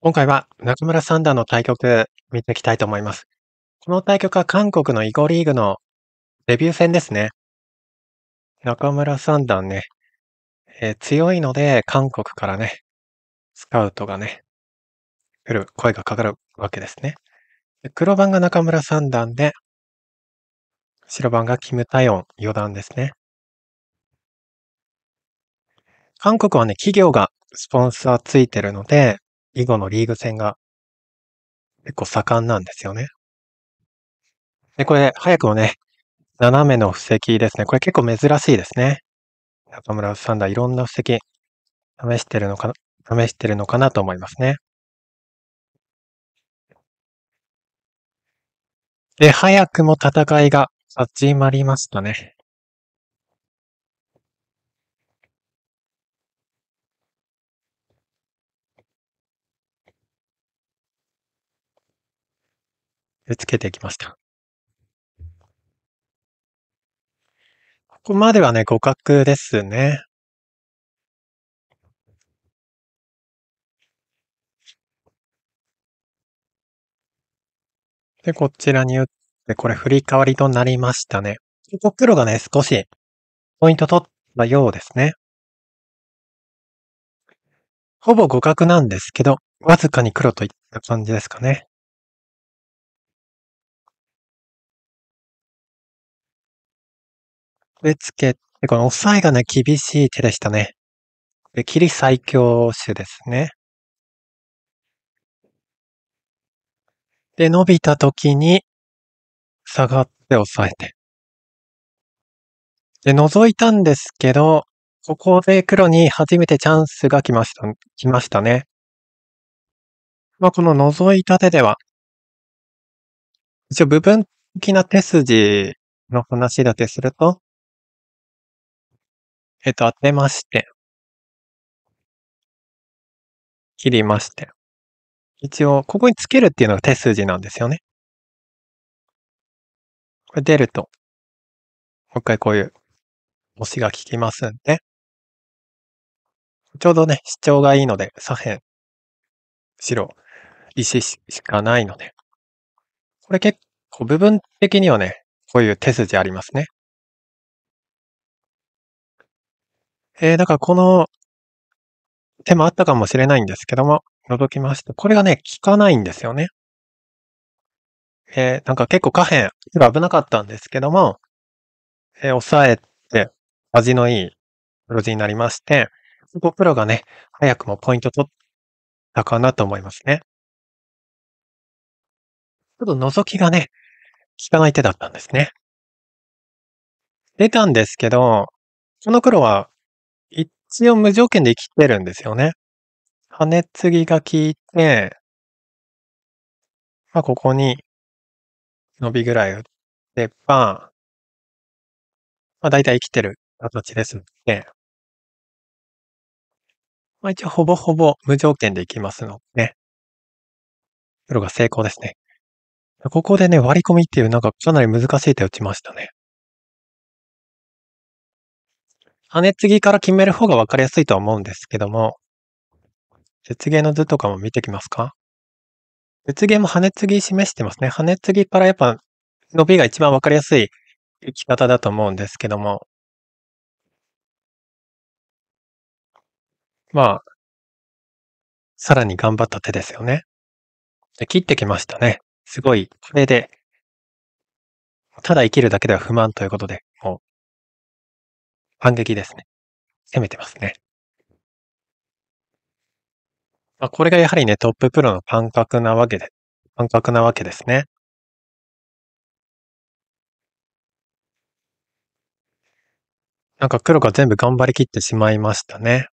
今回は中村三段の対局見ていきたいと思います。この対局は韓国の囲碁リーグのデビュー戦ですね。中村三段ね、えー、強いので韓国からね、スカウトがね、来る、声がかかるわけですね。黒番が中村三段で、白番がキムタヨン四段ですね。韓国はね、企業がスポンサーついてるので、囲碁のリーグ戦が結構盛んなんですよね。で、これ、早くもね、斜めの布石ですね。これ結構珍しいですね。中村さんだ、いろんな布石試してるのかな、試してるのかなと思いますね。で、早くも戦いが始まりましたね。つけていきました。ここまではね、互角ですね。で、こちらに打って、これ振り替わりとなりましたね。ここ黒がね、少しポイント取ったようですね。ほぼ互角なんですけど、わずかに黒といった感じですかね。植え付けで、この抑えがね、厳しい手でしたね。で、切り最強手ですね。で、伸びた時に、下がって押さえて。で、覗いたんですけど、ここで黒に初めてチャンスが来ました、来ましたね。まあ、この覗いた手では、一応部分的な手筋の話だけすると、えっと、当てまして。切りまして。一応、ここにつけるっていうのが手筋なんですよね。これ出ると、もう一回こういう押しが効きますんで。ちょうどね、主張がいいので、左辺、白、石しかないので。これ結構部分的にはね、こういう手筋ありますね。えー、だからこの手もあったかもしれないんですけども、覗きまして、これがね、効かないんですよね。えー、なんか結構下辺、危なかったんですけども、えー、抑えて、味のいい黒字になりまして、そこプロがね、早くもポイント取ったかなと思いますね。ちょっと覗きがね、効かない手だったんですね。出たんですけど、この黒は一応無条件で生きてるんですよね。羽根継ぎが効いて、まあ、ここに、伸びぐらい打ってば、まあ、大体生きてる形ですので、まあ、一応ほぼほぼ無条件でいきますので、黒が成功ですね。ここでね、割り込みっていうなんかかなり難しい手を打ちましたね。跳ね継ぎから決める方が分かりやすいとは思うんですけども、絶芸の図とかも見てきますか絶芸も跳ね継ぎ示してますね。跳ね継ぎからやっぱ伸びが一番分かりやすい生き方だと思うんですけども、まあ、さらに頑張った手ですよね。で切ってきましたね。すごい、これで、ただ生きるだけでは不満ということで、反撃ですね。攻めてますね。まあ、これがやはりね、トッププロの感覚なわけで、感覚なわけですね。なんか黒が全部頑張りきってしまいましたね。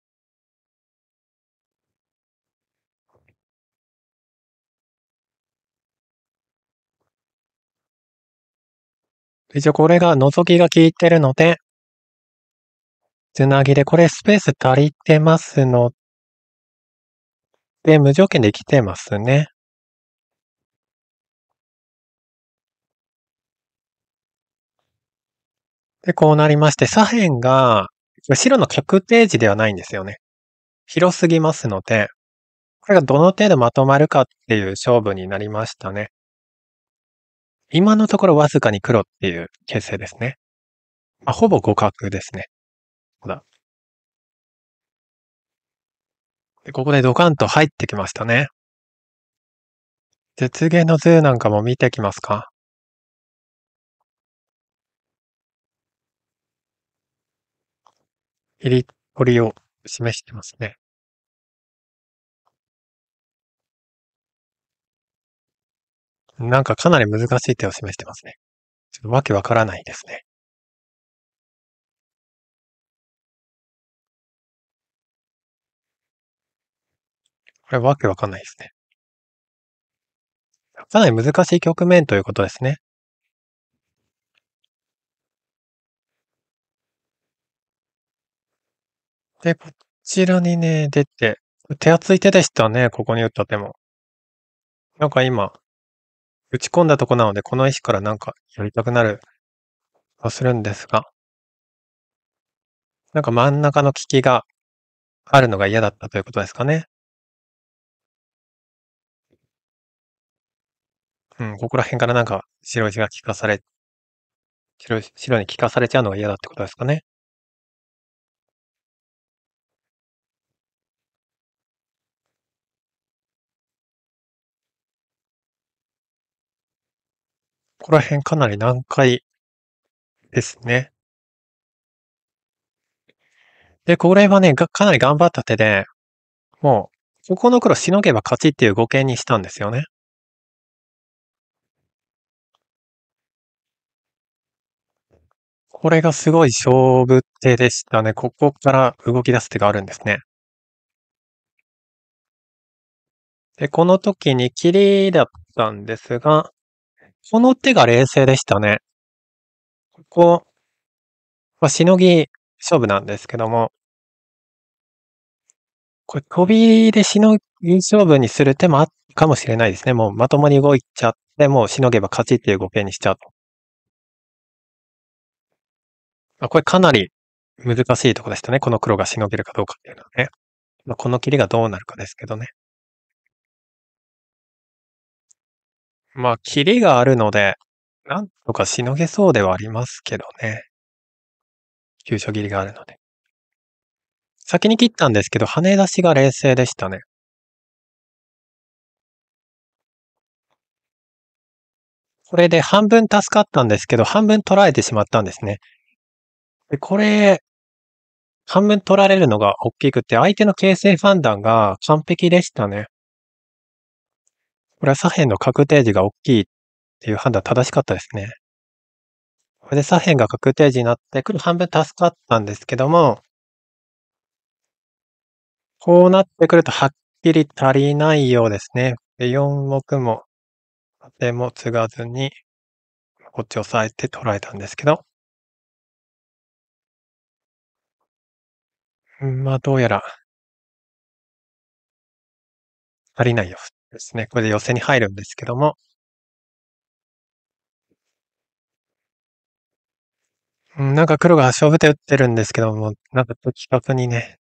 一応これが覗きが効いてるので、つなぎで、これスペース足りてますので、無条件で来てますね。で、こうなりまして、左辺が白の確定値ではないんですよね。広すぎますので、これがどの程度まとまるかっていう勝負になりましたね。今のところわずかに黒っていう形勢ですね。まあ、ほぼ互角ですね。ほら。で、ここでドカンと入ってきましたね。絶芸の図なんかも見てきますか。入り取りを示してますね。なんかかなり難しい手を示してますね。ちょっとわけわからないですね。これわけわかんないですね。かなり難しい局面ということですね。で、こちらにね、出て、手厚い手でしたね、ここに打った手も。なんか今、打ち込んだとこなので、この石からなんかやりたくなる、はするんですが、なんか真ん中の利きがあるのが嫌だったということですかね。うん、ここら辺からなんか白石が聞かされ、白石、白に聞かされちゃうのが嫌だってことですかね。ここら辺かなり難解ですね。で、これはね、かなり頑張った手で、もう、ここの黒しのげば勝ちっていう語形にしたんですよね。これがすごい勝負手でしたね。ここから動き出す手があるんですね。で、この時に切りだったんですが、この手が冷静でしたね。ここ、まあ、しのぎ勝負なんですけども、これ、飛びでしのぎ勝負にする手もあったかもしれないですね。もうまともに動いちゃって、もうしのげば勝ちっていう語きにしちゃと。まあ、これかなり難しいとこでしたね。この黒がしのげるかどうかっていうのはね。まあ、この切りがどうなるかですけどね。まあ、切りがあるので、なんとかしのげそうではありますけどね。急所切りがあるので。先に切ったんですけど、跳ね出しが冷静でしたね。これで半分助かったんですけど、半分捉えてしまったんですね。で、これ、半分取られるのが大きくて、相手の形勢判断が完璧でしたね。これは左辺の確定値が大きいっていう判断正しかったですね。これで左辺が確定値になって、黒半分助かったんですけども、こうなってくるとはっきり足りないようですね。で4目も、とても継がずに、こっち押さえて捉えたんですけど、うん、まあ、どうやら足りないよ。ですね。これで寄せに入るんですけども。うん、なんか黒が勝負手打ってるんですけども、なんか的確にね、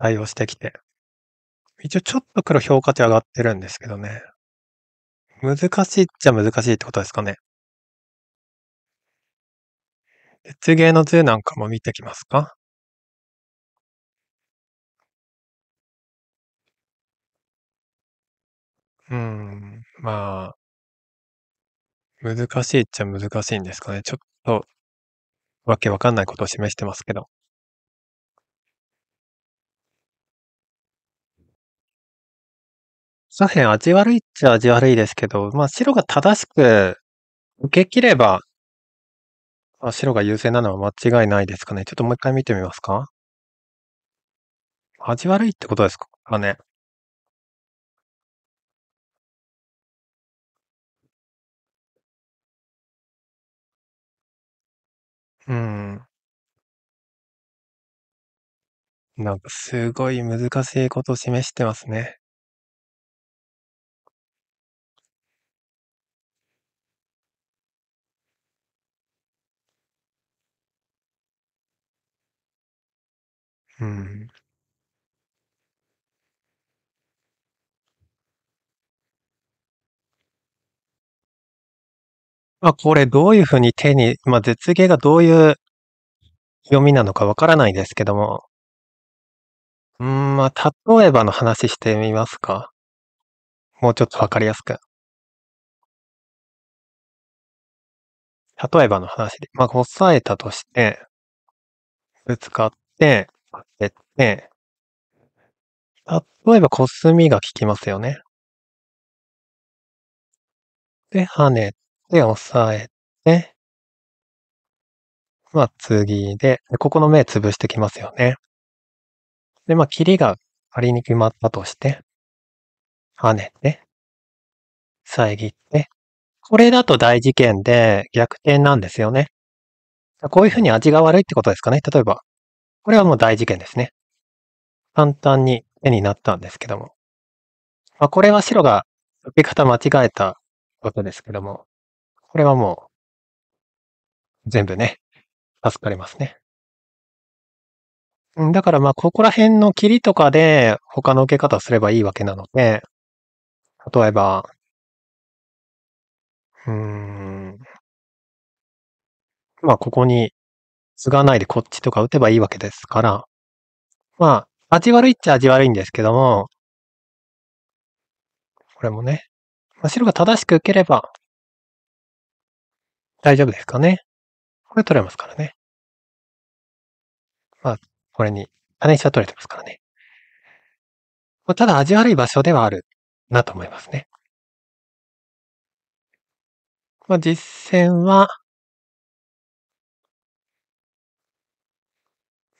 対応してきて。一応ちょっと黒評価値上がってるんですけどね。難しいっちゃ難しいってことですかね。鉄芸の図なんかも見てきますかうん、まあ。難しいっちゃ難しいんですかね。ちょっと、わけわかんないことを示してますけど。左辺味悪いっちゃ味悪いですけど、まあ、白が正しく受け切ればまあ、白が優勢なのは間違いないですかね。ちょっともう一回見てみますか？味悪いってことですかね？うん。なんかすごい難しいこと示してますね。うん。まあ、これどういうふうに手に、まあ、絶芸がどういう読みなのかわからないですけども。うーん、まあ、例えばの話してみますか。もうちょっとわかりやすく。例えばの話で。まあ、押さえたとして、ぶつかって、当てて、例えばコスミが効きますよね。で、跳ねで、押さえて、まあ次で、ここの目潰してきますよね。で、まあ切りが仮に決まったとして、跳ねて、遮って、これだと大事件で逆転なんですよね。こういう風に味が悪いってことですかね。例えば、これはもう大事件ですね。簡単に絵になったんですけども。まあ、これは白が受け方間違えたことですけども。これはもう、全部ね、助かりますね。だからまあ、ここら辺の切りとかで他の受け方すればいいわけなので、例えば、うーん、まあ、ここに継がないでこっちとか打てばいいわけですから、まあ、味悪いっちゃ味悪いんですけども、これもね、まあ、白が正しく受ければ、大丈夫ですかね。これ取れますからね。まあ、これに、種石は取れてますからね。まあ、ただ味悪い場所ではあるなと思いますね。まあ、実戦は、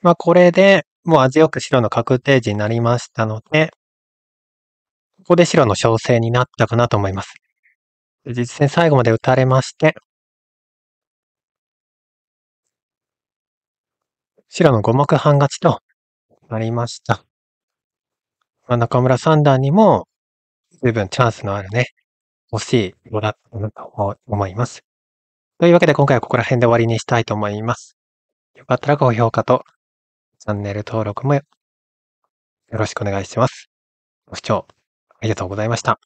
まあ、これでもう味よく白の確定時になりましたので、ここで白の調整になったかなと思います。実戦最後まで打たれまして、白の五目半勝ちとなりました。まあ、中村三段にも十分チャンスのあるね、惜しい碁だったなと思います。というわけで今回はここら辺で終わりにしたいと思います。よかったら高評価とチャンネル登録もよろしくお願いします。ご視聴ありがとうございました。